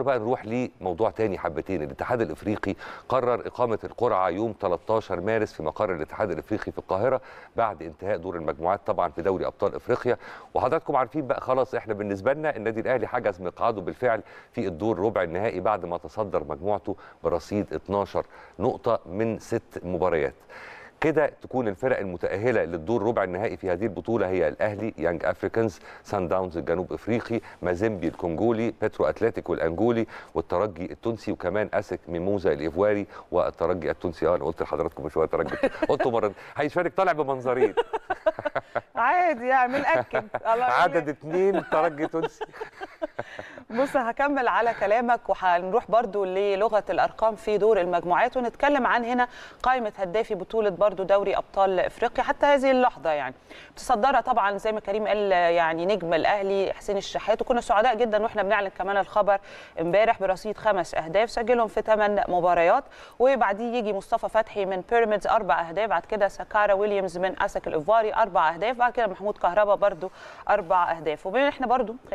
بقى نروح لموضوع تاني حبتين الاتحاد الافريقي قرر اقامه القرعه يوم 13 مارس في مقر الاتحاد الافريقي في القاهره بعد انتهاء دور المجموعات طبعا في دوري ابطال افريقيا وحضراتكم عارفين بقى خلاص احنا بالنسبه لنا النادي الاهلي حجز مقعده بالفعل في الدور ربع النهائي بعد ما تصدر مجموعته برصيد 12 نقطه من ست مباريات كده تكون الفرق المتأهلة للدور ربع النهائي في هذه البطولة هي الأهلي يانج أفريكانز سان داونز الجنوب إفريقي مازيمبي الكونجولي بترو أتلتيكو الأنجولي والترجي التونسي وكمان أسك ميموزا الايفواري والترجي التونسي آه، أنا قلت لحضراتكم من شوية ترجي قلت مرة هيشارك طالع بمنظرين عادي يعني اكد عدد اثنين ترجي تونسي بص هكمل على كلامك وهنروح برضو للغه الارقام في دور المجموعات ونتكلم عن هنا قائمه هدافي بطوله برضو دوري ابطال افريقيا حتى هذه اللحظه يعني بتصدرها طبعا زي ما كريم قال يعني نجم الاهلي حسين الشحات وكنا سعداء جدا واحنا بنعلن كمان الخبر امبارح برصيد خمس اهداف سجلهم في ثمان مباريات وبعديه يجي مصطفى فتحي من بيراميدز اربع اهداف بعد كده ساكارا ويليامز من اسك الايفواري اربع اهداف بعد كده محمود كهربا برضو اربع اهداف وبين احنا برضو